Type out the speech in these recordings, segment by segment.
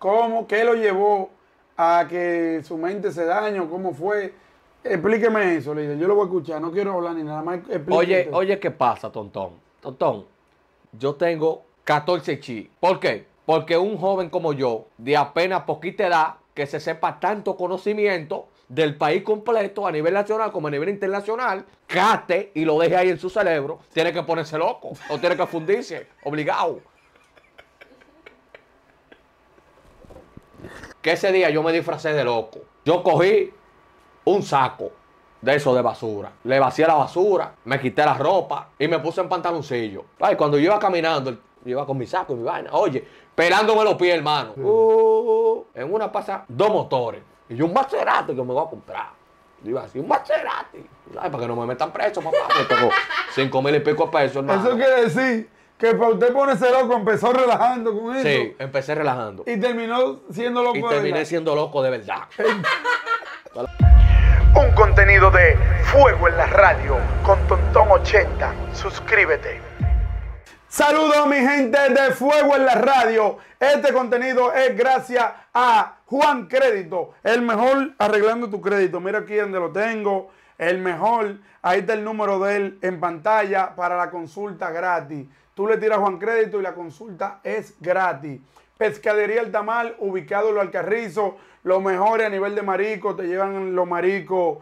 ¿Cómo? ¿Qué lo llevó a que su mente se dañó? ¿Cómo fue? Explíqueme eso, líder. Yo lo voy a escuchar, no quiero hablar ni nada más. Oye, oye, ¿qué pasa, Tontón? Tontón, yo tengo 14 chi. ¿Por qué? Porque un joven como yo, de apenas poquita edad, que se sepa tanto conocimiento del país completo, a nivel nacional como a nivel internacional, cate y lo deje ahí en su cerebro, tiene que ponerse loco o tiene que fundirse, obligado. que ese día yo me disfracé de loco. Yo cogí un saco de eso de basura. Le vacié la basura, me quité la ropa y me puse en pantaloncillo. Ay, cuando yo iba caminando, yo iba con mi saco y mi vaina. Oye, pelándome los pies, hermano. Uh, en una pasa dos motores. Y yo un Maserati que me voy a comprar. Yo iba así, un Maserati. ay Para que no me metan preso, papá. Me tengo cinco mil y pico pesos, hermano. Eso quiere decir que para usted ponerse loco empezó relajando con eso. Sí, empecé relajando. Y terminó siendo loco y terminé siendo loco de verdad. Un contenido de Fuego en la Radio con Tontón 80. Suscríbete. Saludos mi gente de Fuego en la Radio. Este contenido es gracias a Juan Crédito, el mejor arreglando tu crédito. Mira aquí donde lo tengo, el mejor. Ahí está el número de él en pantalla para la consulta gratis. Tú le tiras Juan Crédito y la consulta es gratis. Pescadería El Tamal, ubicado en lo Alcarrizo, lo mejor a nivel de marico, te llevan los maricos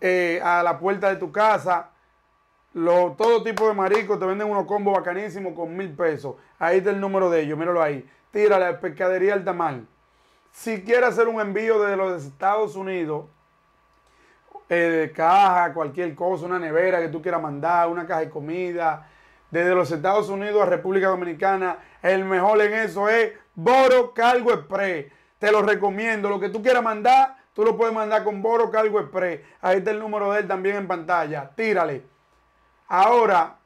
eh, a la puerta de tu casa. todo tipo de marico te venden unos combos bacanísimos con mil pesos. Ahí está el número de ellos, míralo ahí. Tira la pescadería El tamal. Si quieres hacer un envío desde los Estados Unidos, eh, caja, cualquier cosa, una nevera que tú quieras mandar, una caja de comida, desde los Estados Unidos a República Dominicana. El mejor en eso es Boro Cargo Express. Te lo recomiendo. Lo que tú quieras mandar, tú lo puedes mandar con Boro Cargo Express. Ahí está el número de él también en pantalla. Tírale. Ahora,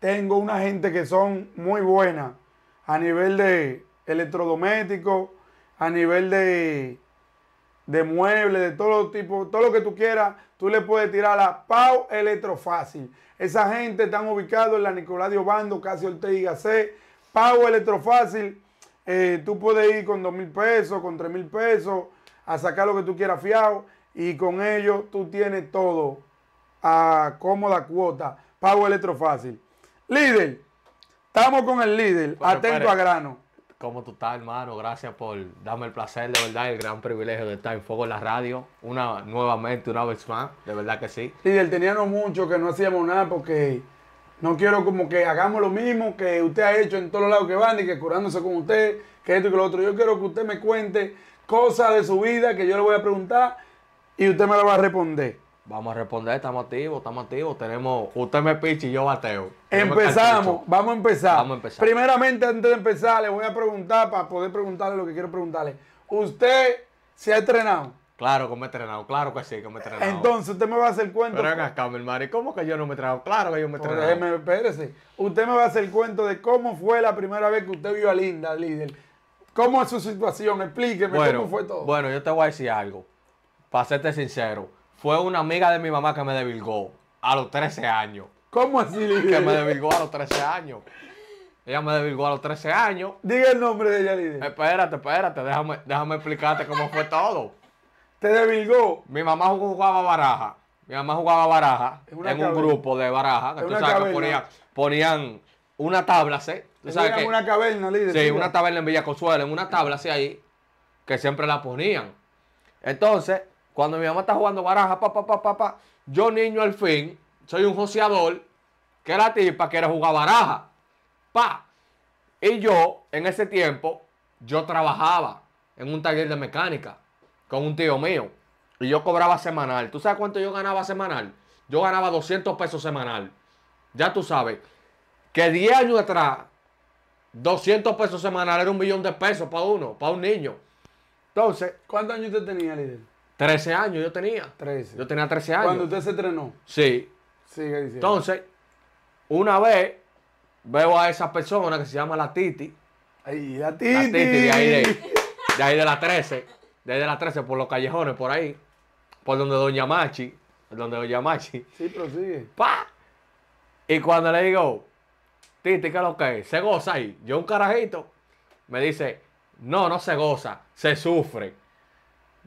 tengo una gente que son muy buenas a nivel de electrodomésticos, a nivel de, de muebles, de todo tipo, todo lo que tú quieras, tú le puedes tirar a Pau Electrofácil. Esa gente están ubicados en la Nicolás de Obando, Casi Ortega y Pago Electrofácil, eh, tú puedes ir con 2 mil pesos, con 3 mil pesos, a sacar lo que tú quieras fiado. Y con ello tú tienes todo a cómoda cuota. Pago Electrofácil. Líder, estamos con el líder, atento a grano. ¿Cómo tú estás, hermano? Gracias por darme el placer, de verdad, el gran privilegio de estar en Fuego en la Radio. Una, nuevamente, una vez más, de verdad que sí. Y del teníamos mucho que no hacíamos nada porque no quiero como que hagamos lo mismo que usted ha hecho en todos los lados que van y que curándose con usted, que esto y que lo otro. Yo quiero que usted me cuente cosas de su vida que yo le voy a preguntar y usted me lo va a responder. Vamos a responder, estamos activos, estamos activos. Tenemos, usted me picha y yo bateo. Empezamos, vamos a empezar. Primeramente, antes de empezar, le voy a preguntar para poder preguntarle lo que quiero preguntarle. ¿Usted se ha entrenado? Claro que me he entrenado, claro que sí que me he entrenado. Entonces usted me va a hacer cuento. Pero acá, mi hermano, cómo que yo no me he entrenado? Claro que yo me he entrenado. espérese. Usted me va a hacer cuento de cómo fue la primera vez que usted vio a Linda, líder. ¿Cómo es su situación? Explíqueme cómo fue todo. Bueno, yo te voy a decir algo. Para serte sincero, fue una amiga de mi mamá que me debilgó a los 13 años. ¿Cómo así, Lidia? Que me debilgó a los 13 años. Ella me debilgó a los 13 años. Diga el nombre de ella, Lidia. Espérate, espérate, déjame, explicarte cómo fue todo. ¿Te debilgó? Mi mamá jugaba baraja. Mi mamá jugaba baraja en, un grupo de baraja. tú sabes que ponían, una tabla, ¿sí? ¿Tú sabes una caverna, líder. Sí, una tabla en Villa Consuelo, en una tabla, así ahí, que siempre la ponían. Entonces, cuando mi mamá está jugando baraja, pa, pa, pa, pa, pa, yo niño al fin, soy un joseador, que la tipa quiere jugar baraja. Pa. Y yo, en ese tiempo, yo trabajaba en un taller de mecánica con un tío mío. Y yo cobraba semanal. ¿Tú sabes cuánto yo ganaba semanal? Yo ganaba 200 pesos semanal. Ya tú sabes que 10 años atrás, 200 pesos semanal era un millón de pesos para uno, para un niño. Entonces. ¿Cuántos años usted tenía, líder? 13 años yo tenía. 13. Yo tenía 13 años. Cuando usted se entrenó. Sí. Sigue Entonces, una vez veo a esa persona que se llama la Titi. Ay, la Titi. La Titi de ahí de, de, ahí de la 13. De ahí de la 13, por los callejones, por ahí. Por donde Doña Machi. donde Doña Machi. Sí, prosigue. ¡Pa! Y cuando le digo, Titi, ¿qué es lo que es? Se goza ahí. Yo, un carajito, me dice, no, no se goza, se sufre.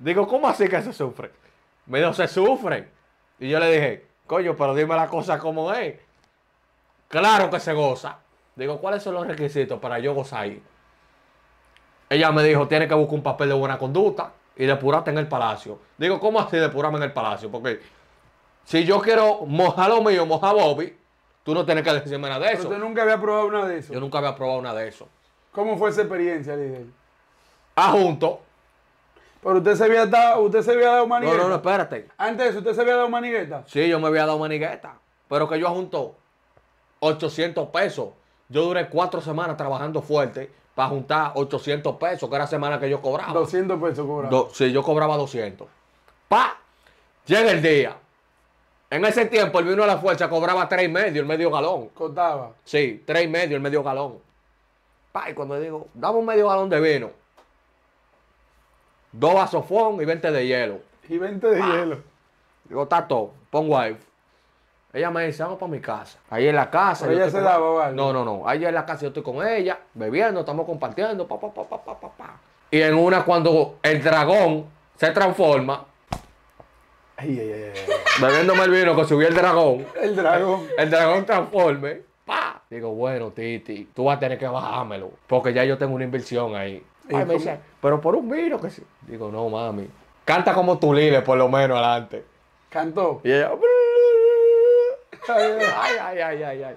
Digo, ¿cómo así que se sufre? Me dijo, se sufre? Y yo le dije, coño, pero dime la cosa como es. Claro que se goza. Digo, ¿cuáles son los requisitos para yo gozar ahí? Ella me dijo, tiene que buscar un papel de buena conducta y depurarte en el palacio. Digo, ¿cómo así depurarme en el palacio? Porque si yo quiero mojar lo mío, mojar Bobby, tú no tienes que decirme nada de eso. Pero nunca había probado una de eso. Yo nunca había probado una de eso. ¿Cómo fue esa experiencia, líder? Ah, junto. Pero usted se había dado, usted se había dado manigueta. No, no, no, espérate. Antes usted se había dado manigueta. Sí, yo me había dado manigueta. Pero que yo junto 800 pesos. Yo duré cuatro semanas trabajando fuerte para juntar 800 pesos, que era la semana que yo cobraba. 200 pesos cobraba. sí, yo cobraba 200. Pa, llega el día. En ese tiempo el vino a la fuerza cobraba tres y medio el medio galón. ¿Contaba? Sí, tres y medio el medio galón. Pa, y cuando digo, dame un medio galón de vino dos vasofón y 20 de hielo. Y 20 de hielo. Digo, Tato, pon wife. Ella me dice, vamos para mi casa. Ahí en la casa. ella se No, no, no. Ahí en la casa yo estoy con ella, bebiendo, estamos compartiendo, pa, pa, pa, pa, Y en una, cuando el dragón se transforma, Ay, ay, ay, Bebiéndome el vino que subí el dragón. El dragón. El, dragón transforme. Digo, bueno, Titi, tú vas a tener que bajármelo. Porque ya yo tengo una inversión ahí. Ay, pero por un vino que sí. Digo, no, mami. Canta como tu lile, por lo menos, adelante. Cantó. Y ella. Ay, ay, ay, ay, ay.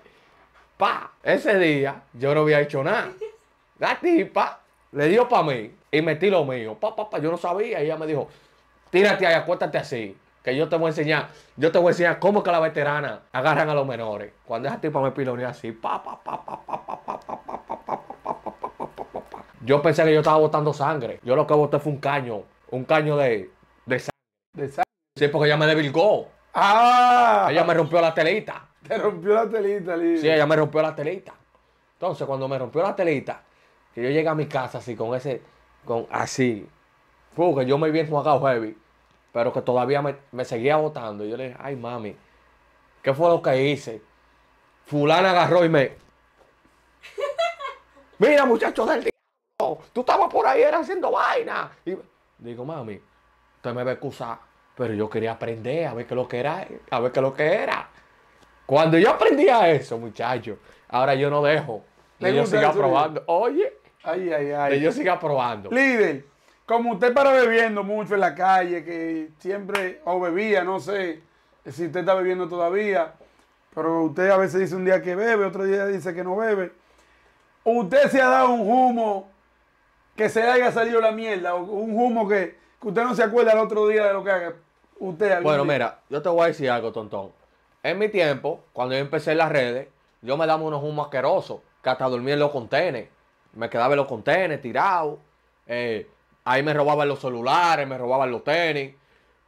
Pa, ese día yo no había hecho nada. La tipa le dio para mí y metí lo mío. Pa, pa, pa, yo no sabía. Y ella me dijo, tírate ahí, acuéstate así. Que yo te voy a enseñar, yo te voy a enseñar cómo que la veterana agarran a los menores. Cuando esa tipa me pilonea así, pa, pa, pa, pa, pa, pa, pa, pa, pa, pa. Yo pensé que yo estaba botando sangre. Yo lo que boté fue un caño. Un caño de, de sangre. Sí, porque ella me debilgó. Ah. Ella me rompió la telita. Te rompió la telita, Lili. Sí, ella me rompió la telita. Entonces, cuando me rompió la telita, que yo llegué a mi casa así, con ese, con así. Fue que yo me vi enjuagado heavy, pero que todavía me, seguía botando. Y yo le dije, ay, mami, ¿qué fue lo que hice? Fulana agarró y me... Mira, muchachos del tú estabas por ahí, era haciendo vaina. Y digo, mami, usted me va a excusar, pero yo quería aprender a ver qué lo que era, a ver qué lo que era. Cuando yo aprendí eso, muchachos, ahora yo no dejo. Que yo siga probando. Oye. Ay, ay, ay. Que yo siga probando. Líder, como usted para bebiendo mucho en la calle, que siempre, o bebía, no sé si usted está bebiendo todavía, pero usted a veces dice un día que bebe, otro día dice que no bebe. Usted se ha dado un humo que se le haya salido la mierda o un humo que, usted no se acuerda el otro día de lo que haga usted. Bueno, mira, yo te voy a decir algo, tontón. En mi tiempo, cuando yo empecé las redes, yo me daba unos humos asquerosos, que hasta dormía en los contenes. Me quedaba en los contenes tirado. Eh, ahí me robaban los celulares, me robaban los tenis,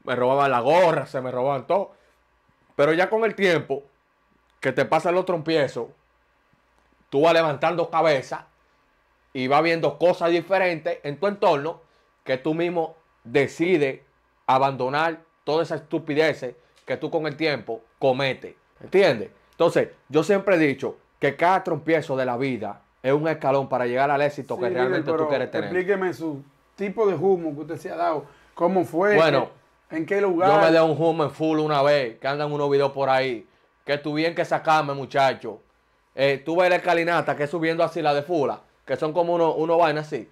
me robaban la gorra, se me robaban todo. Pero ya con el tiempo, que te pasan los trompiezos, tú vas levantando cabeza y va viendo cosas diferentes en tu entorno que tú mismo decides abandonar todas esas estupideces que tú con el tiempo cometes. ¿Entiendes? Entonces, yo siempre he dicho que cada trompiezo de la vida es un escalón para llegar al éxito que realmente tú quieres tener. Explíqueme su tipo de humo que usted se ha dado. ¿Cómo fue? Bueno, ¿en qué lugar? Yo me de un humo en full una vez, que andan unos videos por ahí, que tuvieron que sacarme, muchachos. Eh, tú tuve la escalinata que subiendo así la de fula ah que son como unos uno vainas así.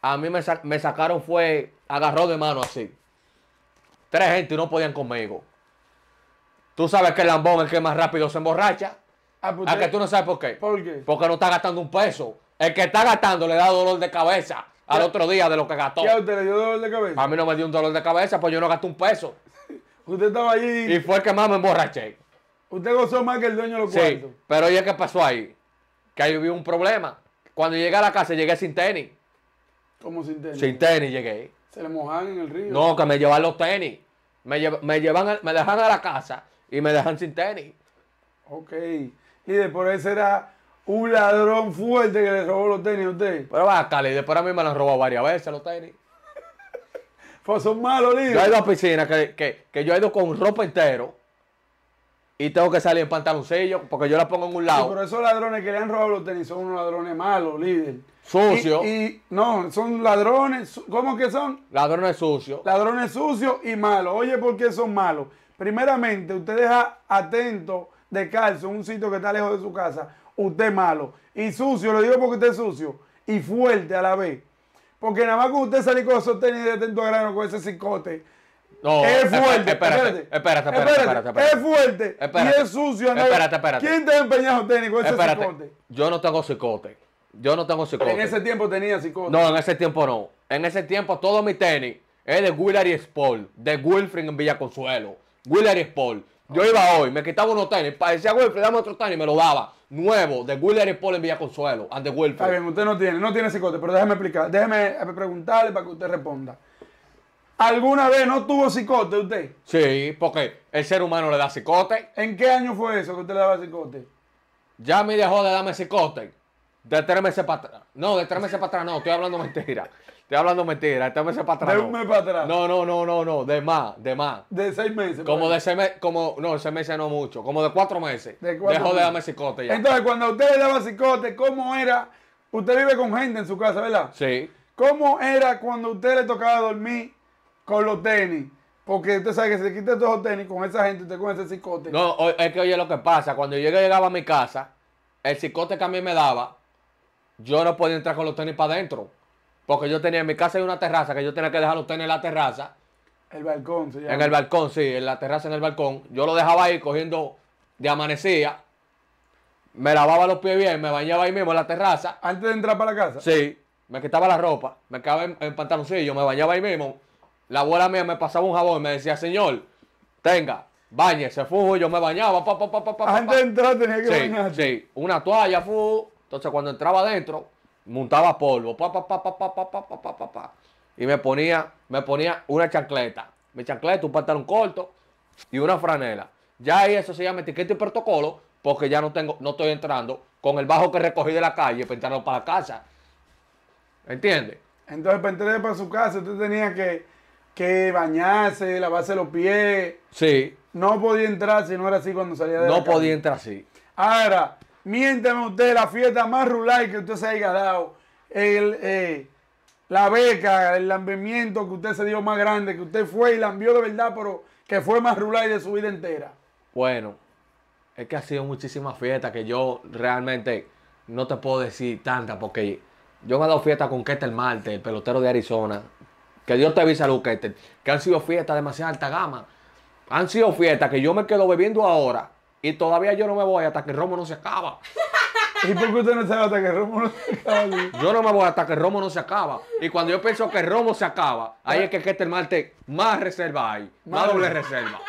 A mí me, sacaron, fue agarró de mano así. Tres gente y no podían conmigo. Tú sabes que el lambón es el que más rápido se emborracha. ¿A ah, pues ah, que tú no sabes por qué? ¿Por qué? Porque no está gastando un peso. El que está gastando le da dolor de cabeza al otro día de lo que gastó. ¿Qué a usted le dio dolor de cabeza? A mí no me dio un dolor de cabeza, pues yo no gasté un peso. usted estaba allí. Y fue el que más me emborraché. Usted gozó más que el dueño de los sí, Pero oye, ¿qué pasó ahí? Que ahí hubo un problema. Cuando llegué a la casa, llegué sin tenis. ¿Cómo sin tenis? Sin tenis llegué. ¿Se le mojan en el río? No, que me llevan los tenis. Me, llevan, a me dejan a la casa y me dejan sin tenis. Ok. Y después ese era un ladrón fuerte que le robó los tenis a usted. Pero va, Cali, después a mí me lo han robado varias veces los tenis. pues son malos, líder. Yo he ido a la que, que, que yo he ido con ropa entero y tengo que salir en pantaloncillo porque yo la pongo en un lado. pero esos ladrones que le han robado los tenis son unos ladrones malos, líder. Sucio. Y, no, son ladrones. ¿Cómo que son? Ladrones sucios. Ladrones sucios y malos. Oye, ¿por qué son malos? Primeramente, usted deja atento de en un sitio que está lejos de su casa. Usted es malo. Y sucio, lo digo porque usted es sucio. Y fuerte a la vez. Porque nada más que usted salir con esos tenis de atento a grano, con ese cicote es fuerte. Espérate, espérate, espérate, espérate, Es fuerte. Y es sucio. Espérate, espérate. ¿Quién te ha empeñado con Ese cicote. Yo no tengo psicote Yo no tengo cicote. En ese tiempo tenía cicote. No, en ese tiempo no. En ese tiempo todo mi tenis es de Willard y Sport, de Wilfrid en Villaconsuelo. Consuelo y Sport. Yo iba hoy, me quitaba unos tenis, parecía Wilfred, dame otro tenis, me lo daba. Nuevo, de Willard y Paul en Villa Consuelo Wilfred. Está bien, usted no tiene, no tiene cicote, pero déjame explicar, déjeme preguntarle para que usted responda. ¿Alguna vez no tuvo psicote usted? Sí, porque el ser humano le da psicote. ¿En qué año fue eso que usted le daba psicote? Ya me dejó de darme psicote. De tres meses para atrás. No, de tres meses para atrás no, estoy hablando mentira. Estoy hablando mentira, de tres meses para atrás. De un mes para atrás. No, no, no, no, no, de más, de más. De seis meses. Como pues. de seis meses, como, no, seis meses no mucho, como de cuatro meses. De cuatro Dejó de darme psicote ya. Entonces, cuando usted le daba psicote, ¿cómo era? Usted vive con gente en su casa, ¿verdad? Sí. ¿Cómo era cuando usted le tocaba dormir con los tenis. Porque usted sabe que se quita todos los tenis con esa gente, usted con ese cicote. No, es que oye lo que pasa. Cuando yo llegaba a mi casa, el cicote que a mí me daba, yo no podía entrar con los tenis para adentro. Porque yo tenía en mi casa una terraza que yo tenía que dejar los tenis en la terraza. El balcón, En el balcón, sí, en la terraza, en el balcón. Yo lo dejaba ahí cogiendo de amanecía. Me lavaba los pies bien, me bañaba ahí mismo en la terraza. Antes de entrar para la casa. Sí, me quitaba la ropa, me quedaba en, en pantaloncillo, me bañaba ahí mismo la abuela mía me pasaba un jabón y me decía, señor, tenga, bañe bañese, fujo, yo me bañaba, pa, pa, pa, pa Antes de entrar tenía que sí, Sí, una toalla, fujo. Entonces cuando entraba adentro, montaba polvo, pa, pa, pa, pa, pa, pa, pa, pa, Y me ponía, me ponía una chancleta. Mi chancleta, un pantalón corto y una franela. Ya ahí eso se llama etiqueta y protocolo, porque ya no tengo, no estoy entrando con el bajo que recogí de la calle para para la casa. ¿Entiendes? Entonces, para entrar para su casa, usted tenía que que bañarse, lavarse los pies. Sí. No podía entrar si no era así cuando salía de no No podía entrar así. Ahora, miénteme usted la fiesta más rural que usted se haya dado. Eh, la beca, el lambimiento que usted se dio más grande, que usted fue y lambió de verdad, pero que fue más rural de su vida entera. Bueno, es que ha sido muchísimas fiesta que yo realmente no te puedo decir tanta porque yo me he dado fiesta con Ketel Marte, el pelotero de Arizona, que Dios te avise a Que han sido fiestas demasiado alta gama. Han sido fiestas que yo me quedo bebiendo ahora. Y todavía yo no me voy hasta que el romo no se acaba. ¿Y por qué usted no sabe hasta que el romo no se acaba? Yo no me voy hasta que el romo no se acaba. Y cuando yo pienso que el romo se acaba, ahí es que, que este más reserva hay. Más doble reserva.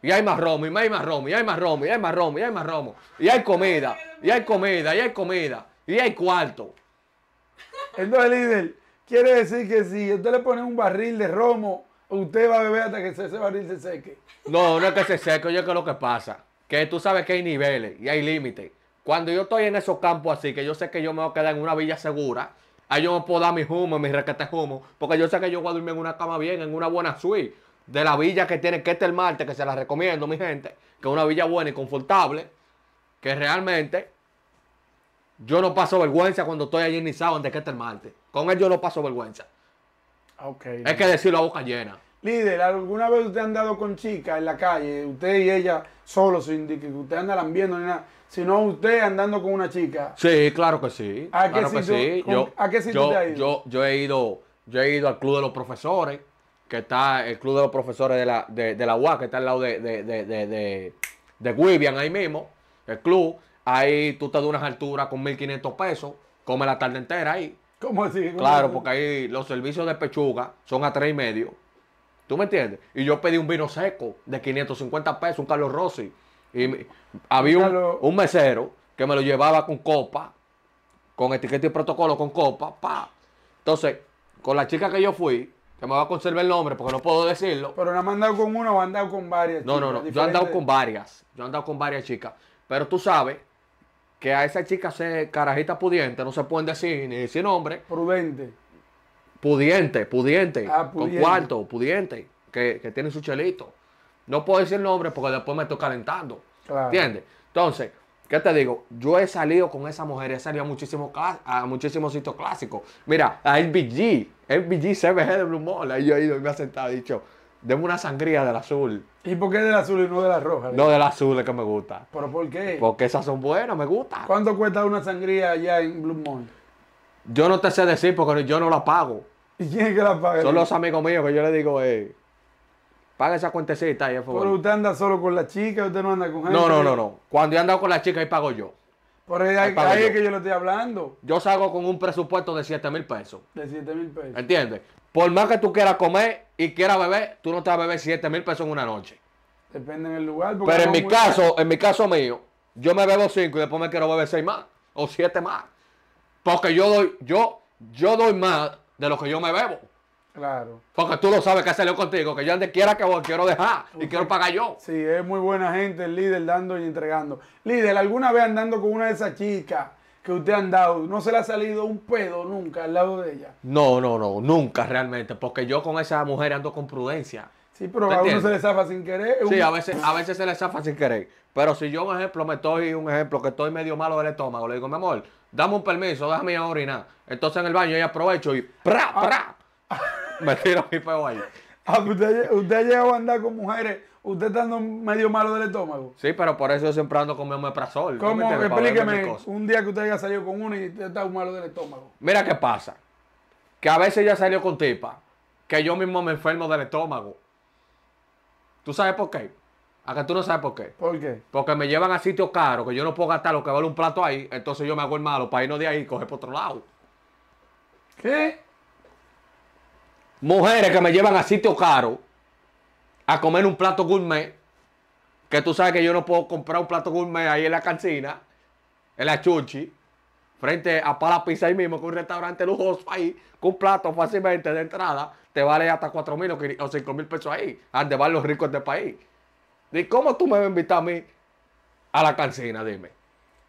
Y hay más romo, y hay más romo, y hay más romo, y hay más romo, y hay más romo. Y hay comida, y hay comida, y hay comida, y hay cuarto. Entonces, líder. Quiere decir que si usted le pone un barril de romo, usted va a beber hasta que ese barril se seque. No, no es que se seque, oye, que es lo que pasa. Que tú sabes que hay niveles y hay límites. Cuando yo estoy en esos campos así, que yo sé que yo me voy a quedar en una villa segura, ahí yo me puedo dar mi humo, mi requete humo, porque yo sé que yo voy a dormir en una cama bien, en una buena suite de la villa que tiene que Marte, este el que se la recomiendo, mi gente, que es una villa buena y confortable, que realmente yo no paso vergüenza cuando estoy allí en Nizao antes que este martes. Con él yo no paso vergüenza. Ah, okay. Es que decirlo a boca llena. Líder, ¿alguna vez usted ha andado con chicas en la calle? Usted y ella solo, sin que usted andan viendo ni nada. Sino usted andando con una chica. Sí, claro que sí. ¿A qué sitio, te ha ido? Yo, he ido? Yo he ido al Club de los Profesores, que está el Club de los Profesores de la, de, la UAC, que está al lado de, de, de William, ahí mismo, el club. Ahí tú te das unas alturas con 1.500 pesos, come la tarde entera ahí. ¿Cómo así? Claro, porque ahí los servicios de pechuga son a tres y medio. ¿Tú me entiendes? Y yo pedí un vino seco de 550 pesos, un Carlos Rossi. Y había un, mesero que me lo llevaba con copa, con etiqueta y protocolo, con copa, pa. Entonces, con la chica que yo fui, que me va a conservar el nombre porque no puedo decirlo. Pero no me han andado con uno... me han andado con varias. No, no, no. Yo he andado con varias. Yo he andado con varias chicas. Pero tú sabes que a esa chica se carajita pudiente, no se pueden decir ni decir nombre. Prudente. Pudiente, pudiente. Ah, con cuarto, pudiente. Que, tiene su chelito. No puedo decir nombre porque después me estoy calentando. ¿Entiendes? Entonces, ¿qué te digo? Yo he salido con esa mujer, he salido a muchísimos, a muchísimos sitios clásicos. Mira, a LBG, LBG CBG de Blue Mall. Ahí yo he ido y me ha sentado y dicho, Deme una sangría del azul. ¿Y por qué del azul y no de la roja? No, del azul es que me gusta. ¿Pero por qué? Porque esas son buenas, me gusta. ¿Cuánto cuesta una sangría allá en Blue Moon? Yo no te sé decir porque yo no la pago. ¿Y quién es que la paga? Son los amigos míos que yo le digo, eh, paga esa cuentecita ahí, por favor. Pero usted anda solo con la chica, usted no anda con gente. No, no, no, no. Cuando yo ando con la chica, ahí pago yo. Por ahí, es que yo le estoy hablando. Yo salgo con un presupuesto de 7 mil pesos. De 7 mil pesos. ¿Entiendes? Por más que tú quieras comer y quieras beber, tú no te vas a beber 7 mil pesos en una noche. Depende del lugar. Pero en mi caso, en mi caso mío, yo me bebo 5 y después me quiero beber 6 más o 7 más. Porque yo doy, yo, yo doy más de lo que yo me bebo. Claro. Porque tú lo sabes que salió contigo, que yo donde quiera que voy, quiero dejar y quiero pagar yo. Sí, es muy buena gente el líder dando y entregando. Líder, ¿alguna vez andando con una de esas chicas que usted ha dado, no se le ha salido un pedo nunca al lado de ella. No, no, no, nunca realmente, porque yo con esa mujer ando con prudencia. Sí, pero a uno se le zafa sin querer. Sí, a veces, a veces se le zafa sin querer. Pero si yo, un ejemplo, me estoy, un ejemplo, que estoy medio malo del estómago, le digo, mi amor, dame un permiso, déjame ir a orinar. Entonces en el baño ella aprovecho y ¡pra, pra! Ah. me tiro mi pedo ahí. Ah, usted, usted ha llegado a andar con mujeres usted está medio malo del estómago. Sí, pero por eso yo siempre ando con mi omeprazol. ¿Cómo? explíqueme un día que usted haya salido con uno y usted está malo del estómago. Mira qué pasa. Que a veces ya salió con tipa, que yo mismo me enfermo del estómago. ¿Tú sabes por qué? Acá tú no sabes por qué. ¿Por qué? Porque me llevan a sitios caros que yo no puedo gastar lo que vale un plato ahí, entonces yo me hago el malo para irnos de ahí y coger por otro lado. ¿Qué? Mujeres que me llevan a sitios caros a comer un plato gourmet, que tú sabes que yo no puedo comprar un plato gourmet ahí en la cancina, en la chuchi, frente a para Pizza ahí mismo, que un restaurante lujoso ahí, con un plato fácilmente de entrada, te vale hasta 4 mil o 5 mil pesos ahí, donde van los ricos del país. ¿Y cómo tú me vas a invitar a mí a la cancina? Dime.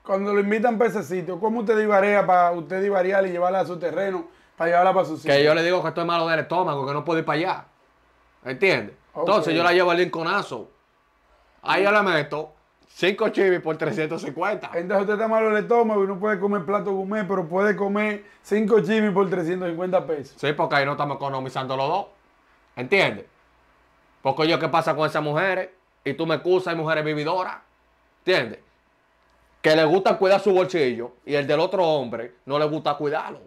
Cuando lo invitan para ese sitio, ¿cómo usted divarea para usted divariar y llevarla a su terreno, para llevarla para su sitio? Que yo le digo que estoy malo del estómago, que no puedo ir para allá. ¿Entiendes? Entonces yo la llevo al linconazo. Ahí yo le meto 5 chivis por 350. Entonces usted está malo el estómago y no puede comer plato gourmet, pero puede comer 5 chivis por 350 pesos. Sí, porque ahí no estamos economizando los dos. ¿Entiendes? Porque yo, ¿qué pasa con esas mujeres? Y tú me excusas, hay mujeres vividoras. ¿Entiendes? Que le gusta cuidar su bolsillo y el del otro hombre no le gusta cuidarlo.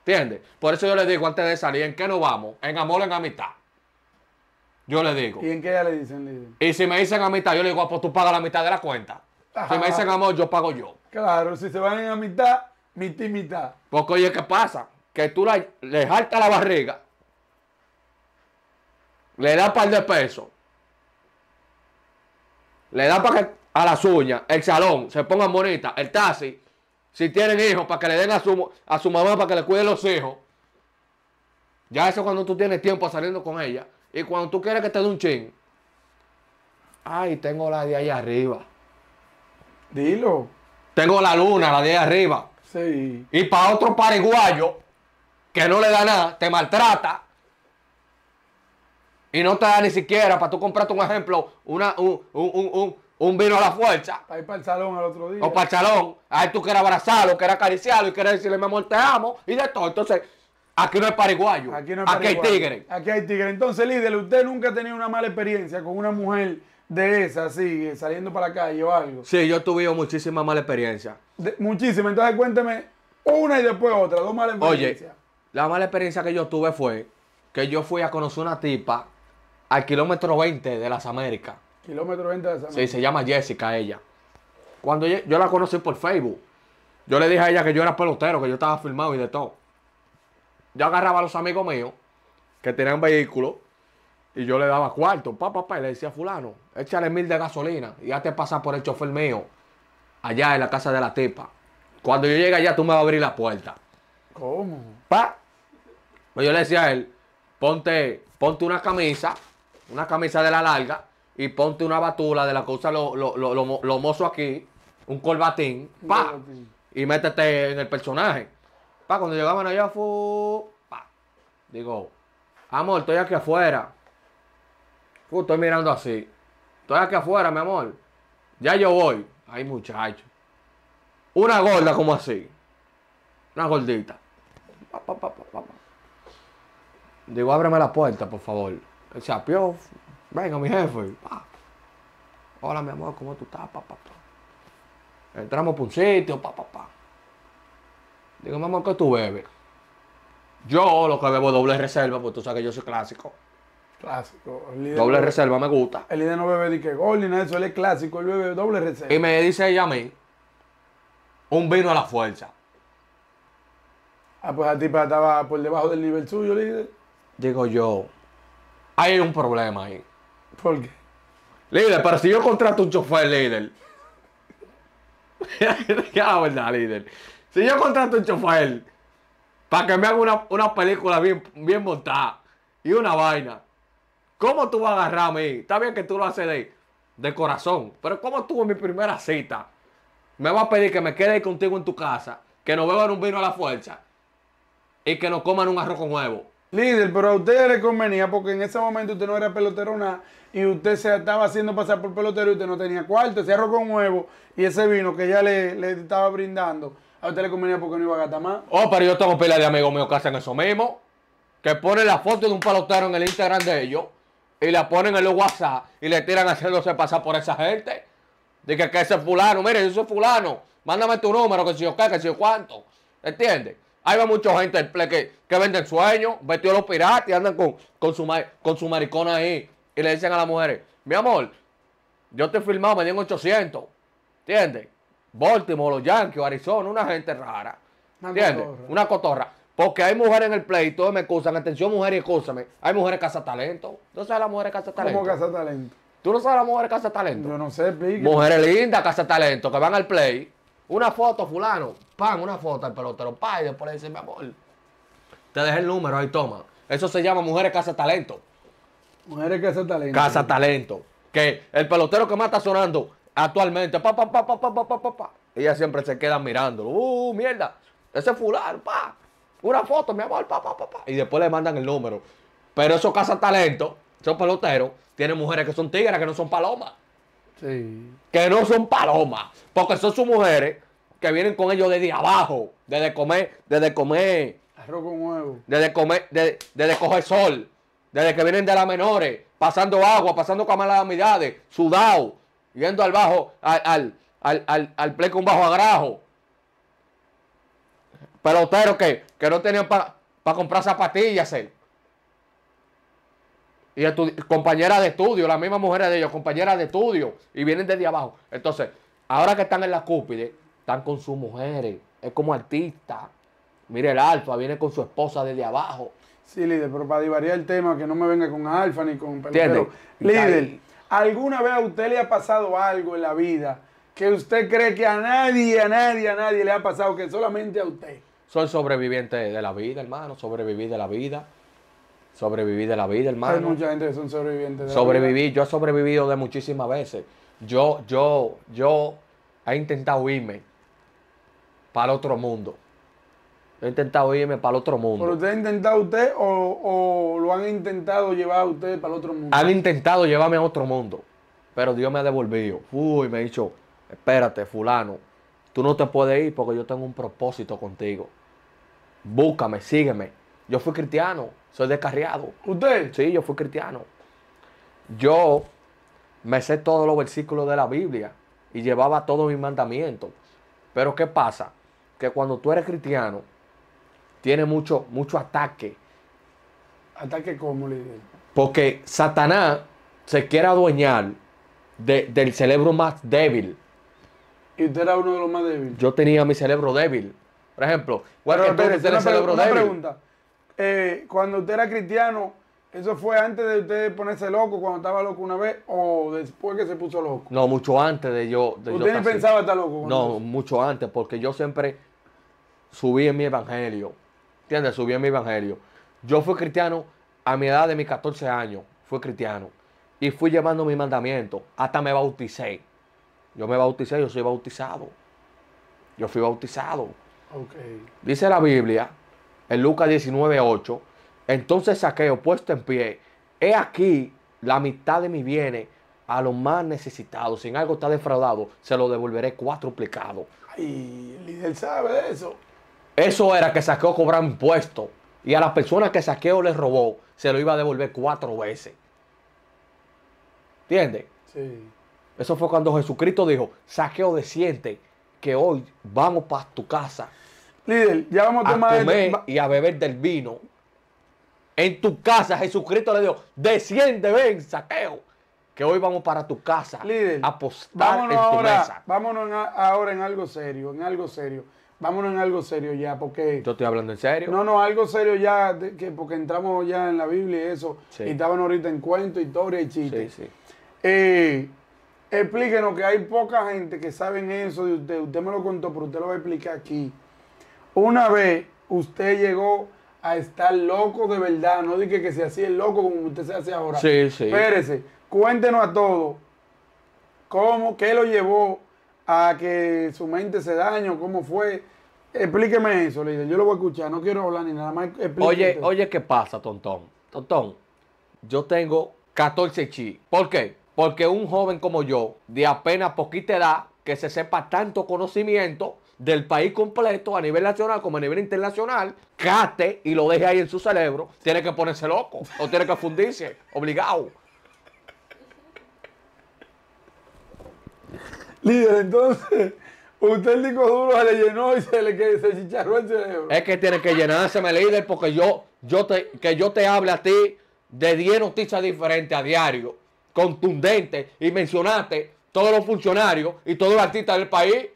¿Entiendes? Por eso yo le digo antes de salir, ¿en qué nos vamos? En amor, o en amistad. Yo le digo. ¿Y en qué ya le dicen, Y si me dicen a mitad, yo le digo, ah, pues tú pagas la mitad de la cuenta. Si me dicen amor, yo pago yo. Claro, si se van a mitad, mitad y mitad. Porque oye, ¿qué pasa? Que tú le jaltas la barriga, le da un par de pesos, le da para que a las uñas, el salón, se pongan bonita el taxi, si tienen hijos, para que le den a su, a su mamá, para que le cuide los hijos. Ya eso cuando tú tienes tiempo saliendo con ella. Y cuando tú quieres que te dé un chin, ay, tengo la de ahí arriba. Dilo. Tengo la luna, la de allá arriba. Sí. Y para otro paraguayo que no le da nada, te maltrata. Y no te da ni siquiera, para tú comprarte un ejemplo, una, un, vino a la fuerza. Para ir para el salón al otro día. O para el salón. Ay, tú quieres abrazarlo, quieres acariciarlo y quieres decirle, me amor, te amo. Y de todo. Entonces, Aquí no es paraguayo. Aquí, no es Paraguayo Aquí hay tigre. Aquí hay tigre. Entonces, líder, usted nunca ha tenido una mala experiencia con una mujer de esa, así, saliendo para acá calle o algo. Sí, yo tuve muchísima mala experiencia. De, muchísima. Entonces, cuénteme una y después otra, dos malas experiencias. Oye, la mala experiencia que yo tuve fue que yo fui a conocer una tipa al kilómetro 20 de las Américas. Kilómetro 20 de las Américas. Sí, se llama Jessica ella. Cuando yo la conocí por Facebook, yo le dije a ella que yo era pelotero, que yo estaba filmado y de todo yo agarraba a los amigos míos que tenían vehículos y yo le daba cuarto, papá, papá, pa, y le decía fulano, échale mil de gasolina y te pasar por el chofer mío allá en la casa de la tipa. Cuando yo llegue allá, tú me vas a abrir la puerta. ¿Cómo? Pa. Pues yo le decía a él, ponte, ponte una camisa, una camisa de la larga y ponte una batula de la cosa, lo, lo, aquí, un corbatín, pa, y métete en el personaje. Pa, cuando llegaban allá fue. Pa. Digo, amor, estoy aquí afuera. estoy mirando así. Estoy aquí afuera, mi amor. Ya yo voy. Ay, muchacho. Una gorda como así. Una gordita. Pa, pa, pa, Digo, ábreme la puerta, por favor. el sapio Venga, mi jefe. Hola, mi amor, ¿cómo tú estás? Entramos por un sitio. Pa, pa, pa. Digo, mi ¿qué tú bebes? Yo lo que bebo doble reserva, pues tú sabes que yo soy clásico. Clásico. doble reserva me gusta. El líder no bebe ni que gol ni nada, eso él es clásico, él bebe doble reserva. Y me dice ella a mí, un vino a la fuerza. Ah, pues a ti estaba por debajo del nivel suyo, líder. Digo yo, hay un problema ahí. ¿Por qué? Líder, pero si yo contrato un chofer, líder. Ya, verdad, líder. Si yo contrato a un chofer para que me haga una, película bien, bien montada y una vaina, ¿cómo tú vas a agarrarme a Está bien que tú lo haces de, corazón, pero ¿cómo tú en mi primera cita me vas a pedir que me quede ahí contigo en tu casa, que nos beban un vino a la fuerza y que nos coman un arroz con huevo? Líder, pero a usted le convenía porque en ese momento usted no era pelotero nada y usted se estaba haciendo pasar por pelotero y usted no tenía cuarto, ese arroz con huevo y ese vino que ella le estaba brindando a usted le convenía porque no iba a gastar más. Oh, pero yo tengo pila de amigos míos que hacen eso mismo. Que ponen la foto de un palotero en el Instagram de ellos y la ponen en los WhatsApp y le tiran haciéndose pasar por esa gente. Dice que ese fulano, mire, yo soy fulano, mándame tu número, que si yo qué, que si yo cuánto. ¿Entiendes? Ahí va mucha gente que, que venden sueños, a los piratas y andan con, con, su, con su maricona ahí. Y le dicen a las mujeres, mi amor, yo te he filmado, me dieron 800. ¿Entiendes? Baltimore, los Yankees Arizona, una gente rara. también ¿Entiendes? Una cotorra. Porque hay mujeres en el play y me excusan, atención mujeres, excusame. hay mujeres cazatalento. ¿Tú sabes las mujeres talento? ¿Cómo talento? ¿Tú no sabes las mujeres cazatalento? Yo no sé, explique. Mujeres lindas talento que van al play, una foto fulano, pan, una foto al pelotero, pa, y después le dicen, mi amor, te dejé el número, ahí toma. Eso se llama mujeres talento. Mujeres Casa talento. Que el pelotero que más está sonando Actualmente, pa, pa, pa, pa, pa, pa, pa, pa. Ella siempre se queda mirándolo. Uh, mierda, ese fulano, pa. Una foto, mi amor, pa, pa, pa, pa. Y después le mandan el número. Pero esos talento esos peloteros, tienen mujeres que son tigres, que no son palomas. Sí. Que no son palomas. Porque son sus mujeres que vienen con ellos desde abajo. Desde comer, desde comer. Arroz con huevo. Desde comer, desde, coger sol. Desde que vienen de las menores, pasando agua, pasando calamidades, sudados Yendo al bajo, al, al, al, al play con bajo agrajo. Peloteros que, que no tenían para comprar zapatillas. Él. Y compañeras de estudio, las mismas mujeres de ellos, compañera de estudio. Y vienen desde abajo. Entonces, ahora que están en la cúpide, están con sus mujeres. Es como artista. Mire el Alfa, viene con su esposa desde abajo. Sí, líder, pero para divariar el tema, que no me venga con Alfa ni con pelotero. Líder, ¿Alguna vez a usted le ha pasado algo en la vida que usted cree que a nadie, a nadie, a nadie le ha pasado, que solamente a usted? Soy sobreviviente de la vida, hermano, sobreviví de la vida. Sobreviví de la vida, hermano. Hay mucha gente que son sobrevivientes de la vida. yo he sobrevivido de muchísimas veces. Yo, yo, yo he intentado irme para otro mundo. He intentado irme para el otro mundo. ¿Pero usted ha intentado usted o, lo han intentado llevar a usted para el otro mundo? Han intentado llevarme a otro mundo, pero Dios me ha devolvido. Uy, me ha dicho, espérate, fulano, tú no te puedes ir porque yo tengo un propósito contigo. Búscame, sígueme. Yo fui cristiano, soy descarriado. ¿Usted? Sí, yo fui cristiano. Yo me sé todos los versículos de la Biblia y llevaba todos mis mandamientos. Pero ¿qué pasa? Que cuando tú eres cristiano, tiene mucho, mucho ataque. ¿Ataque cómo, líder? Porque Satanás se quiere adueñar de, del cerebro más débil. ¿Y usted era uno de los más débiles? Yo tenía mi cerebro débil. Por ejemplo, pregunta. cuando usted era cristiano, ¿eso fue antes de usted ponerse loco, cuando estaba loco una vez, o después que se puso loco? No, mucho antes de yo. ¿Usted ni pensaba estar loco? No, mucho antes, porque yo siempre subí en mi evangelio. ¿Entiendes? Subí en mi evangelio. Yo fui cristiano a mi edad de mis 14 años. Fui cristiano. Y fui llevando mi mandamiento. Hasta me bauticé. Yo me bauticé, yo soy bautizado. Yo fui bautizado. Dice la Biblia, en Lucas 19, 8. Entonces saqueo, puesto en pie, he aquí la mitad de mi bienes a los más necesitados. Si en algo está defraudado, se lo devolveré cuatroplicado... Ay, el líder sabe de eso. Eso era que saqueo cobraba impuestos. Y a las personas que saqueo les robó, se lo iba a devolver cuatro veces. ¿Entiendes? Sí. Eso fue cuando Jesucristo dijo, saqueo desciende, que hoy vamos para tu casa. Líder, ya vamos a tomar... y a beber del vino. En tu casa Jesucristo le dijo, desciende, ven, saqueo que hoy vamos para tu casa Líder, a apostar en tu mesa. Vámonos ahora en algo serio, en algo serio vámonos en algo serio ya, porque... Yo estoy hablando en serio. No, no, algo serio ya, que, porque entramos ya en la Biblia y eso, y estaban ahorita en cuento, historia y chistes. Sí, sí. Eh, explíquenos que hay poca gente que saben eso de usted. Usted me lo contó, pero usted lo va a explicar aquí. Una vez usted llegó a estar loco de verdad, no dije que, que se hacía el loco como usted se hace ahora. Sí, sí. Espérese, cuéntenos a todos cómo, qué lo llevó a que su mente se dañó, cómo fue. Explíqueme eso, líder. Yo lo voy a escuchar, no quiero hablar ni nada más. Oye, oye, ¿qué pasa, Tontón? Tontón, yo tengo 14 chi. ¿Por qué? Porque un joven como yo, de apenas poquita edad, que se sepa tanto conocimiento del país completo, a nivel nacional como a nivel internacional, cate y lo deje ahí en su cerebro, tiene que ponerse loco o tiene que fundirse, obligado. Líder, entonces, usted el disco duro se le llenó y se le chicharró el cerebro. Es que tiene que llenarse, líder, porque yo, yo te, que yo te hable a ti de 10 noticias diferentes a diario, contundentes, y mencionaste todos los funcionarios y todos los artistas del país.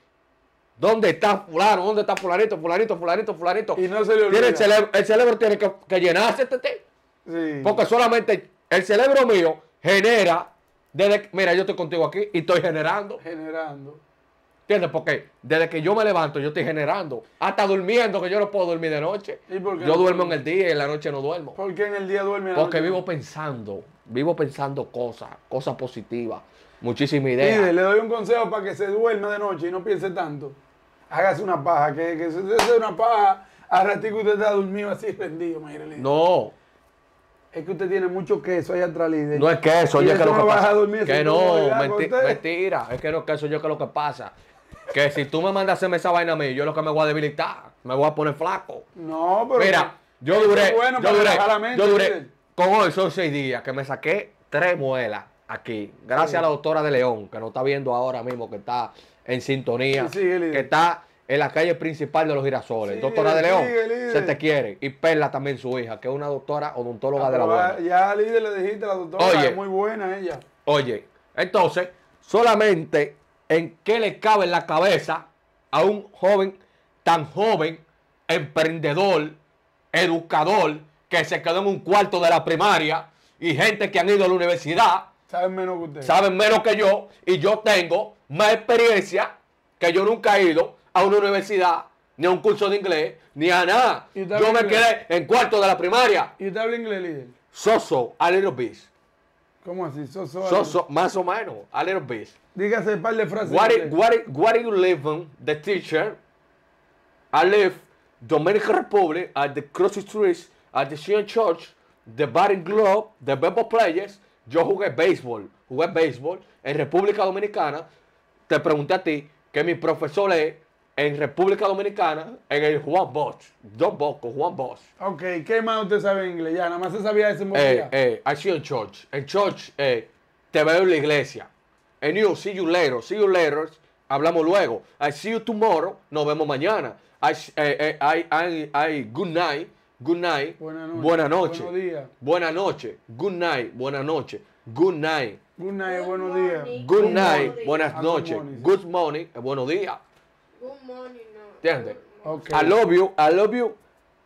¿Dónde está fulano? ¿Dónde está fulanito? Fulanito, fulanito, fulanito. Y no se le el, cerebro, tiene que, llenarse, tete. Este. Porque solamente el cerebro mío genera mira, yo estoy contigo aquí y estoy generando. Generando. ¿Entiendes? Porque desde que yo me levanto, yo estoy generando. Hasta durmiendo, que yo no puedo dormir de noche. yo duermo en el día y en la noche no duermo. ¿Por qué en el día duerme? Porque vivo pensando, vivo pensando cosas, cosas positivas, muchísimas ideas. Mire, le doy un consejo para que se duerma de noche y no piense tanto. Hágase una paja, que, que se hace una paja, a ratito usted está dormido así rendido, mire. No, es que usted tiene mucho queso ahí atrás, líder. No es queso, oye, que lo que pasa. que no, mentira. Es que no es queso, yo que lo que pasa. Que si tú me mandas a hacerme esa vaina a mí, yo lo que me voy a debilitar. Me voy a poner flaco. No, pero. Mira, yo duré. yo, duré yo duré. Con hoy son seis días que me saqué tres muelas aquí. Gracias a la doctora de León, que nos está viendo ahora mismo, que está en sintonía. Sí, sí, que está en la calle principal de los girasoles. doctora de León, se te quiere. Y Perla también su hija, que es una doctora odontóloga ah, de la buena. Ya líder le dijiste a la doctora, muy buena ella. Oye, entonces, solamente en qué le cabe en la cabeza a un joven tan joven, emprendedor, educador, que se quedó en un cuarto de la primaria y gente que han ido a la universidad. Saben menos que usted Saben menos que yo y yo tengo más experiencia que yo nunca he ido a una universidad, ni a un curso de inglés, ni a nada. Yo me quedé en cuarto de la primaria. ¿Y usted habla inglés, líder? Soso, a little bit. ¿Cómo así? Soso, Soso, más o menos, a little bit. Dígase un par de frases. What, it, what, it, you live the teacher? I live Dominican Republic at the Cross Street, at the Sion Church, the Batting Globe, the Bebo Players. Yo jugué béisbol, jugué béisbol en República Dominicana. Te pregunté a ti que mi profesor es en República Dominicana, en el Juan Bosch, Don Bosco, Juan Bosch. Ok, ¿qué más usted sabe en inglés? Ya, nada más se sabía ese momento. Eh, eh, church. En church, eh, te veo en la iglesia. And you, see you later, see you later, hablamos luego. I see you tomorrow, nos vemos mañana. I, eh, eh, I, I, I, good night, good night, buenas noches. Buena noche. Buenos días. Buenas noches, good night, buenas noches, good night. Good night, buenos días. Good night, buenas ah, noches. Good morning, eh, buenos días. Good Okay. I love you, I love you,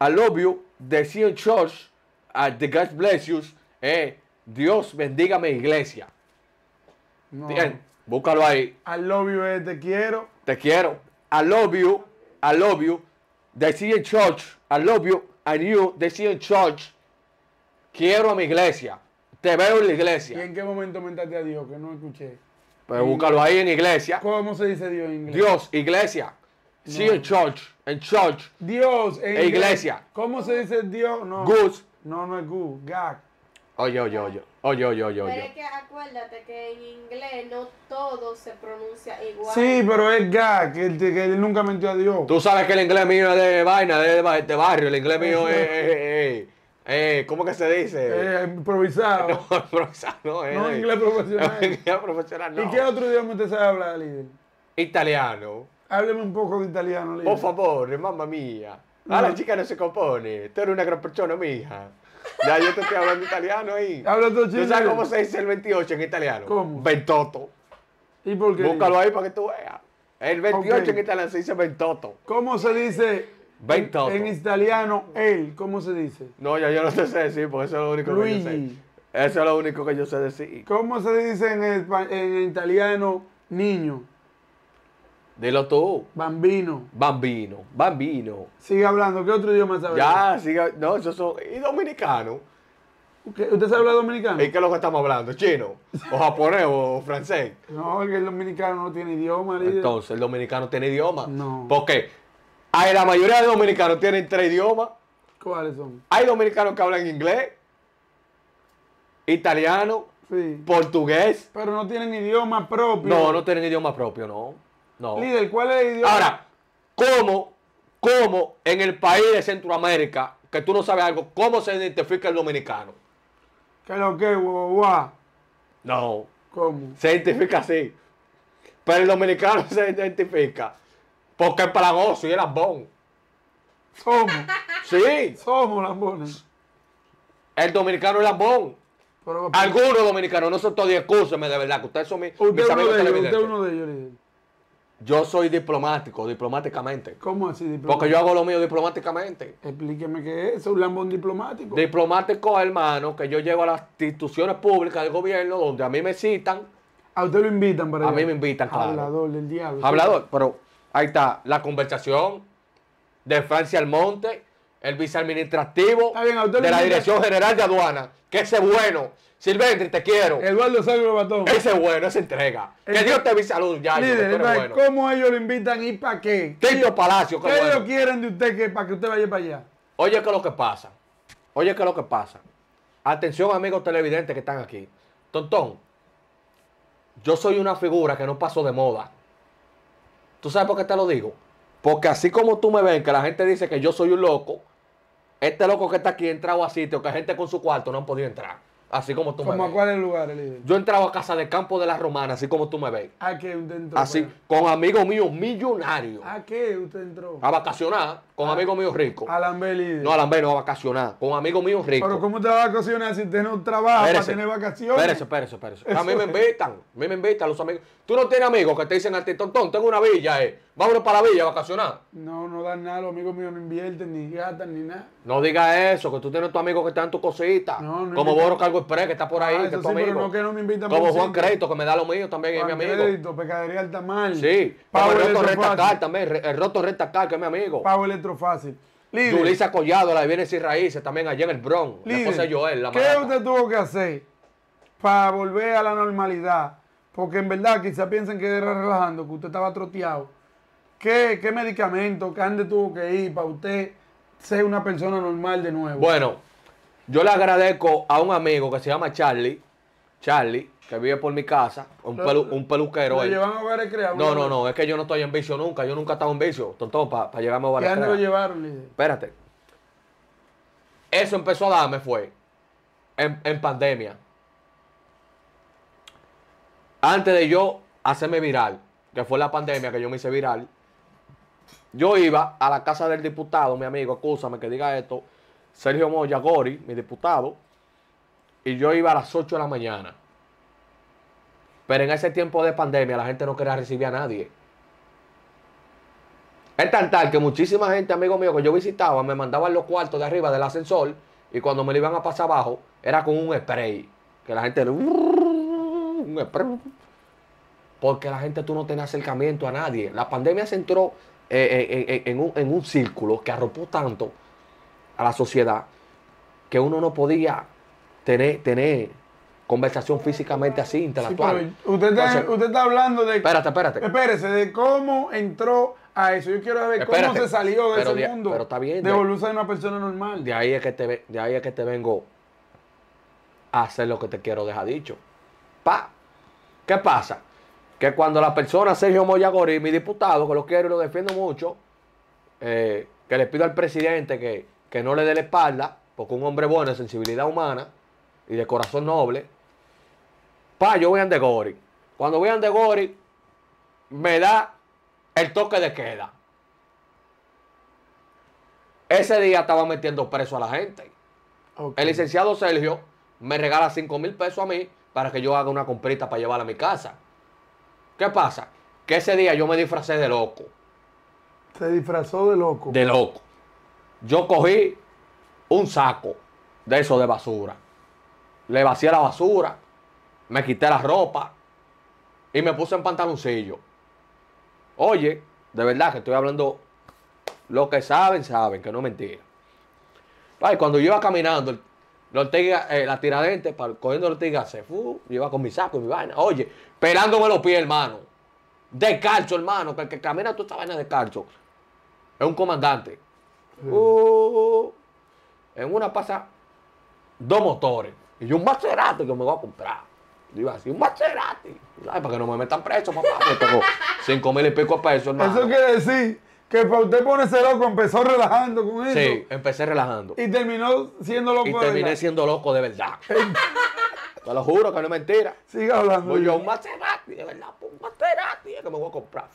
I love you. Decía church, uh, the God bless you. Eh, Dios bendiga mi iglesia. Búscalo ahí. I love you eh, te quiero. Te quiero. I love you, I love you. Decía church, I love you, and you. Decía church, quiero a mi iglesia. Te veo en la iglesia. ¿Y en qué momento mentaste a Dios que no escuché? Pero pues búscalo ahí en iglesia. ¿Cómo se dice Dios en inglés? Dios, iglesia. Sí, en church. En church. Dios, en, e iglesia. ¿Cómo se dice Dios? No. Good. No, no es good. Gag. Oye, oye, oye. Oye, oye, oye, oye. Pero es que acuérdate que en inglés no todo se pronuncia igual. Sí, pero es gag, que, que él nunca mentió a Dios. Tú sabes que el inglés mío es de vaina, de, de barrio. El inglés mío es eh, ¿Cómo que se dice? Eh, improvisado. No, improvisado no eh. No, inglés profesional. inglés profesional no. ¿Y qué otro idioma usted sabe hablar, líder? Italiano. Hábleme un poco de italiano, líder. Por favor, mamma mía. la chica no se compone. Tú eres una gran persona, mija. Ya yo te estoy hablando italiano ahí. Habla tu chino. ¿Tú sabes cómo se dice el 28 en italiano? ¿Cómo? Ventoto. ¿Y por qué? Búscalo ahí para que tú veas. El 28 en italiano se dice ventotto. ¿Cómo se dice en italiano, él, ¿cómo se dice? No, ya yo no sé decir, porque eso es lo único que yo sé. Eso es lo único que yo sé decir. ¿Cómo se dice en, italiano niño? Dilo tú. Bambino. Bambino, bambino. Sigue hablando, ¿qué otro idioma sabe? Ya, sigue. No, eso soy Y dominicano. ¿Usted sabe hablar dominicano? ¿Y qué es lo que estamos hablando? ¿Chino? ¿O japonés? ¿O francés? No, el dominicano no tiene idioma, Entonces, el dominicano tiene idioma. No. ¿Por qué? la mayoría de dominicanos tienen tres idiomas. ¿Cuáles son? Hay dominicanos que hablan inglés, italiano, portugués. Pero no tienen idioma propio. No, no tienen idioma propio, no. no. del ¿cuál es el idioma? Ahora, ¿cómo, ¿cómo en el país de Centroamérica, que tú no sabes algo, cómo se identifica el dominicano? ¿Qué es lo que, No. ¿Cómo? Se identifica así. Pero el dominicano se identifica porque el Palagoso y el Lambón. Somos. Sí. Somos Lambones. El dominicano es Lambón. Algunos dominicanos, no son todos, excúsenme de verdad, que ustedes son mis, amigos de uno de ellos, Yo soy diplomático, diplomáticamente. ¿Cómo así diplomático? Porque yo hago lo mío diplomáticamente. Explíqueme qué es, un lambón diplomático. Diplomático, hermano, que yo llego a las instituciones públicas del gobierno donde a mí me citan. ¿A usted lo invitan para A mí me invitan, claro. Hablador del diablo. Hablador, pero Ahí está la conversación de Francia Almonte, el viceadministrativo de la Dirección General de Aduana, que ese bueno. Silvestre, te quiero. Eduardo Salvo Batón. Ese bueno, esa entrega. que Dios te vi ya. ¿Cómo ellos lo invitan y para qué? Tito Palacio, qué, ellos quieren de usted para que usted vaya para allá? Oye, ¿qué es lo que pasa? Oye, ¿qué es lo que pasa? Atención, amigos televidentes que están aquí. Tontón, yo soy una figura que no pasó de moda. ¿Tú sabes por qué te lo digo? Porque así como tú me ven, que la gente dice que yo soy un loco, este loco que está aquí entrado a sitio, que la gente con su cuarto no han podido entrar. Así como tú me ves. a cuáles lugares, líder? Yo entraba a casa de campo de la romana, así como tú me ves. ¿A ah, qué usted entró? Así, con amigos míos millonarios. ¿A qué usted entró? A vacacionar con ah, amigos míos ricos. A Lambé, líder. No, a Lambé, no, a vacacionar con amigos míos ricos. Pero ¿cómo te vas a vacacionar si usted no trabaja para tener vacaciones? Espérese, espérese, espérese. a mí me invitan, a mí me invitan los amigos. Tú no tienes amigos que te dicen al tontón, tengo una villa, eh. Vámonos para la villa a vacacionar. No, no dan nada, los amigos míos no invierten, ni gastan, ni nada. No digas eso, que tú tienes a tu amigo que te dan tu cosita. No, no. Como pues, espera que está por ahí, ah, que no me Como Juan Crédito, que me da lo mío también, es mi amigo. Crédito, Pecadería Altamar. Sí. Pablo electrofácil el también, el Roto que es mi amigo. Pablo Electrofácil. Líder. Collado, la de Bienes y Raíces, también allá en el Bronx. La Joel, la ¿Qué usted tuvo que hacer para volver a la normalidad? Porque en verdad quizá piensen que era relajando, que usted estaba troteado. ¿Qué, qué medicamento, qué ande tuvo que ir para usted ser una persona normal de nuevo? Bueno, yo le agradezco a un amigo que se llama Charlie, Charlie, que vive por mi casa, un, peluquero. llevan a No, no, no, es que yo no estoy en vicio nunca, yo nunca he estado en vicio, tontón, para pa llevarme a ver ¿Qué lo llevaron, Espérate. Eso empezó a darme fue en, en pandemia. Antes de yo hacerme viral, que fue la pandemia que yo me hice viral, yo iba a la casa del diputado, mi amigo, escúchame que diga esto, Sergio Moyagori, mi diputado, y yo iba a las 8 de la mañana. Pero en ese tiempo de pandemia la gente no quería recibir a nadie. Es tan tal que muchísima gente, amigo mío, que yo visitaba, me mandaban los cuartos de arriba del ascensor y cuando me lo iban a pasar abajo era con un spray. Que la gente... Un spray. Porque la gente tú no tenías acercamiento a nadie. La pandemia se entró eh, eh, en, un, en un círculo que arropó tanto a la sociedad que uno no podía tener, tener conversación físicamente así, intelectual. usted, está, hablando de... Espérate, espérate. Espérese, de cómo entró a eso. Yo quiero saber cómo se salió de ese mundo. Pero está bien. De, una persona normal. De ahí, es que te, de ahí que te vengo a hacer lo que te quiero dejar dicho. Pa, ¿qué pasa? Que cuando la persona Sergio Moyagori, mi diputado, que lo quiero y lo defiendo mucho, eh, que le pido al presidente que que no le dé la espalda, porque un hombre bueno de sensibilidad humana y de corazón noble. Pa, yo voy a Andegori. Cuando voy a Andegori, me da el toque de queda. Ese día estaba metiendo preso a la gente. El licenciado Sergio me regala 5 mil pesos a mí para que yo haga una comprita para llevarla a mi casa. ¿Qué pasa? Que ese día yo me disfracé de loco. Se disfrazó de loco. De loco yo cogí un saco de eso de basura. Le vacié la basura, me quité la ropa y me puse en pantaloncillo. Oye, de verdad que estoy hablando lo que saben, saben, que no es mentira. cuando yo iba caminando, la, eh, la tiradente, para, cogiendo la ortiga, se fue, iba con mi saco y mi vaina. Oye, pelándome los pies, hermano. De calcho, hermano, que el que camina toda esta vaina de calcho es un comandante. Uh, en una pasa dos motores. Y yo un Maserati que me voy a comprar. Yo así, un Maserati. para que no me metan preso, papá. Me tengo cinco mil y pico pesos, hermano. Eso quiere decir que para usted ponerse loco empezó relajando con eso. Sí, empecé relajando. Y terminó siendo loco y terminé siendo loco de verdad. Te lo juro que no es mentira. Siga hablando. Voy yo un Maserati, de verdad, un Maserati que me voy a comprar.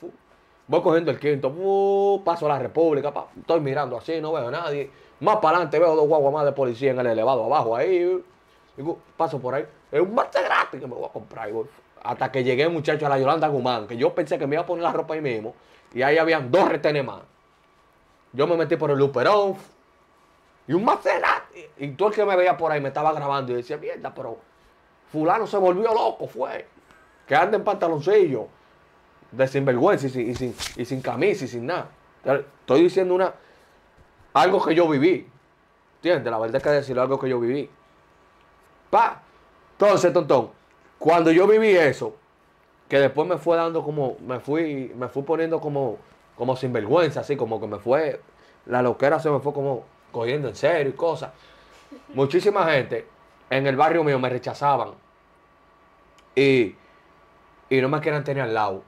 Voy cogiendo el quinto, uh, paso a la República, estoy mirando así, no veo a nadie. Más para adelante veo dos guaguas más de policía en el elevado abajo ahí. paso por ahí. Es un mate gratis que me voy a comprar. hasta que llegué, muchacho, a la Yolanda Gumán, que yo pensé que me iba a poner la ropa ahí mismo. Y ahí habían dos retenes más. Yo me metí por el Luperón y un Maserati. Y todo el que me veía por ahí me estaba grabando y decía, mierda, pero fulano se volvió loco, fue. Que anda en pantaloncillo de sinvergüenza y sin, y sin, camisa y sin nada. Estoy diciendo una, algo que yo viví. ¿Entiendes? La verdad es que decirlo algo que yo viví. Pa. Entonces, tontón, cuando yo viví eso, que después me fue dando como, me fui, me fui poniendo como, como sinvergüenza, así como que me fue, la loquera se me fue como cogiendo en serio y cosas. Muchísima gente en el barrio mío me rechazaban y, y no me querían tener al lado.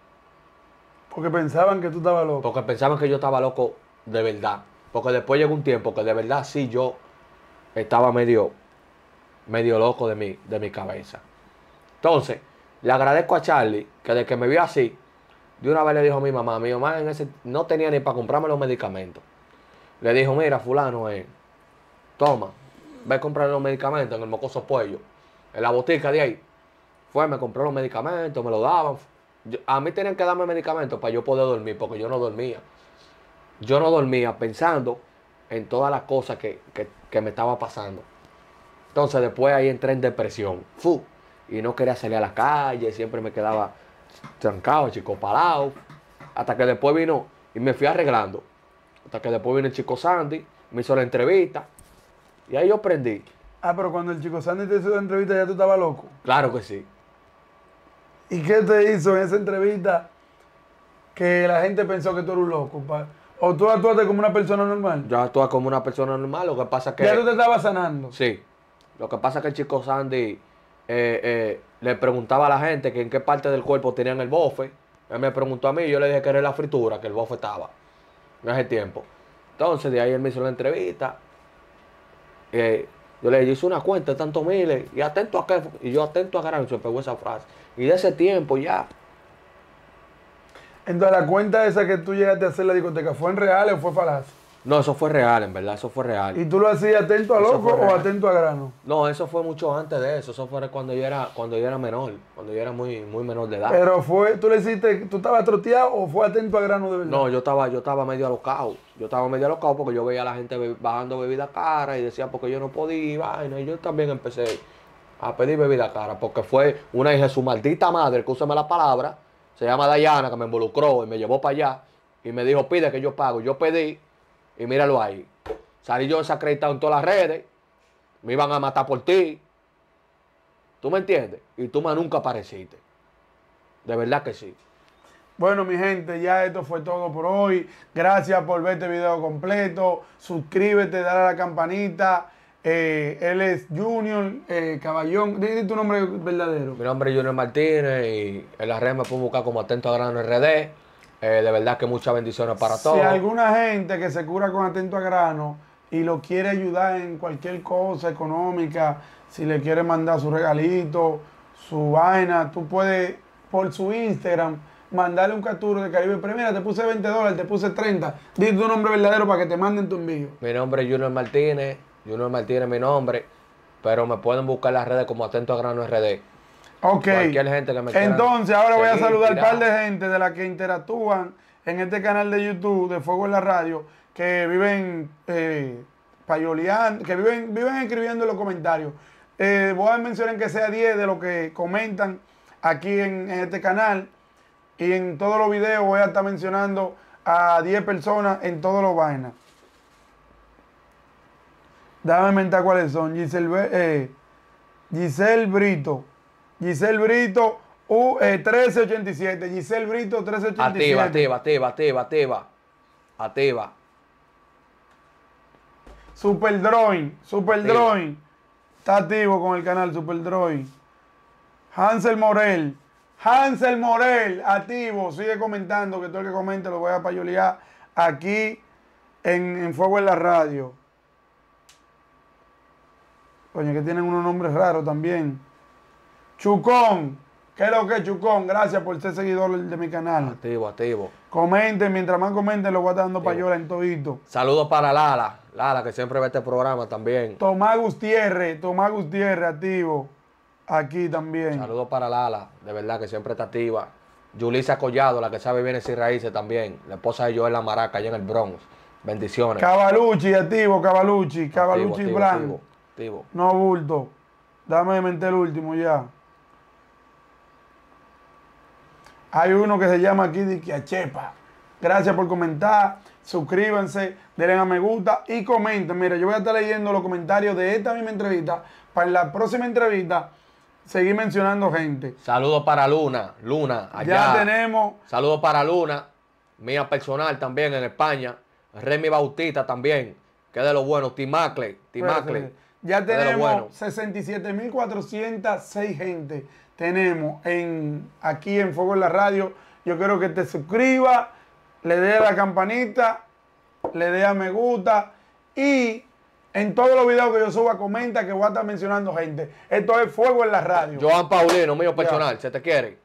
Porque pensaban que tú estabas loco. Porque pensaban que yo estaba loco de verdad. Porque después llegó un tiempo que de verdad sí yo estaba medio, medio loco de mi, de mi cabeza. Entonces, le agradezco a Charlie que de que me vio así, de una vez le dijo a mi mamá, mi mamá ese no tenía ni para comprarme los medicamentos. Le dijo, mira, fulano, eh, toma, ve a comprar los medicamentos en el mocoso pollo, en la botica de ahí. Fue, me compró los medicamentos, me lo daban, a mí tenían que darme medicamentos para yo poder dormir, porque yo no dormía. Yo no dormía pensando en todas las cosas que, me estaba pasando. Entonces después ahí entré en depresión. Fu. Y no quería salir a la calle, siempre me quedaba trancado, chico palado. Hasta que después vino y me fui arreglando. Hasta que después vino el chico Sandy, me hizo la entrevista. Y ahí yo aprendí. Ah, pero cuando el chico Sandy te hizo la entrevista ya tú estabas loco. Claro que sí. ¿Y qué te hizo en esa entrevista que la gente pensó que tú eras un loco? ¿O tú actuaste como una persona normal? Yo actuaba como una persona normal, lo que pasa es que... Ya tú te estabas sanando. Sí. Lo que pasa es que el chico Sandy eh, eh, le preguntaba a la gente que en qué parte del cuerpo tenían el bofe. Él me preguntó a mí y yo le dije que era la fritura, que el bofe estaba. No hace tiempo. Entonces, de ahí él me hizo la entrevista. Eh, yo le hice una cuenta de tantos miles y atento a que y yo atento a Garancho, pegó esa frase. Y de ese tiempo ya. Entonces la cuenta esa que tú llegaste a hacer la discoteca, ¿fue en real o fue falaz? No, eso fue real, en verdad, eso fue real. ¿Y tú lo hacías atento a loco o atento a grano? No, eso fue mucho antes de eso. Eso fue cuando yo era, cuando yo era menor, cuando yo era muy, muy menor de edad. Pero fue, tú le hiciste, tú estabas troteado o fue atento a grano de verdad? No, yo estaba, yo estaba medio alocado. Yo estaba medio alocado porque yo veía a la gente bajando bebida cara y decía porque yo no podía ir. yo también empecé a pedir bebida cara porque fue una hija de su maldita madre, que úseme la palabra, se llama Dayana, que me involucró y me llevó para allá y me dijo, pide que yo pago. Yo pedí y míralo ahí. Salí yo desacreditado en todas las redes. Me iban a matar por ti. ¿Tú me entiendes? Y tú más nunca apareciste. De verdad que sí. Bueno, mi gente, ya esto fue todo por hoy. Gracias por ver este video completo. Suscríbete, dale a la campanita. Eh, él es Junior eh, Caballón. Dime tu nombre verdadero. Mi nombre es Junior Martínez y en las redes me puedo buscar como Atento a Grano RD. Eh, de verdad que muchas bendiciones para todos. Si alguna gente que se cura con atento a grano y lo quiere ayudar en cualquier cosa económica, si le quiere mandar su regalito, su vaina, tú puedes por su Instagram mandarle un capturo de Caribe Pero mira, te puse 20 dólares, te puse 30. Di tu nombre verdadero para que te manden tu envío. Mi nombre es Junior Martínez. Junior Martínez es mi nombre. Pero me pueden buscar las redes como Atento a Grano RD. Ok. Entonces, ahora voy a saludar un par de gente de la que interactúan en este canal de YouTube de Fuego en la Radio, que viven eh, payoleando, que viven, viven escribiendo en los comentarios. Eh, voy a mencionar que sea 10 de lo que comentan aquí en, este canal. Y en todos los videos voy a estar mencionando a 10 personas en todos los vainas. Dame mental cuáles son. Giselle, eh, Giselle Brito. Giselle Brito, U, 1387. Eh, Giselle Brito, 1387. Ateba, Ateba, Ateba, Ateba. Ateba. Super Superdroin, Super Está activo con el canal Super Hansel Morel. Hansel Morel, activo. Sigue comentando, que todo el que comente lo voy a payolear aquí en, en Fuego en la Radio. Coño, que tienen unos nombres raros también. Chucón, ¿qué es lo que Chucón? Gracias por ser seguidor de mi canal. Activo, activo. Comenten, mientras más comenten, lo voy a estar dando para llorar en todito. Saludos para Lala, Lala, que siempre ve este programa también. Tomás Gutiérrez, Tomás Gutiérrez, activo. Aquí también. Saludos para Lala, de verdad que siempre está activa. Yulisa Collado, la que sabe bien si raíces también. La esposa de Joel La Maraca, allá en el Bronx. Bendiciones. Cavalucci, activo, Cavalucci. Cavalucci Blanco. Activo, No bulto. Dame mente el último ya. Hay uno que se llama aquí Achepa. Gracias por comentar. Suscríbanse, denle a me gusta y comenten. Mira, yo voy a estar leyendo los comentarios de esta misma entrevista. Para la próxima entrevista, seguir mencionando gente. Saludos para Luna. Luna, allá. Ya tenemos. Saludos para Luna. Mía personal también en España. Remy Bautista también. Que de lo bueno. Timacle. Timacle. Ya tenemos 67.406 gente tenemos en, aquí en Fuego en la Radio. Yo quiero que te suscriba le dé a la campanita, le dé a me gusta y en todos los videos que yo suba comenta que voy a estar mencionando gente. Esto es Fuego en la Radio. Joan Paulino, mío personal, se te quiere.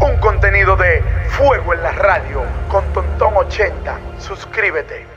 Un contenido de Fuego en la Radio con Tontón 80. Suscríbete.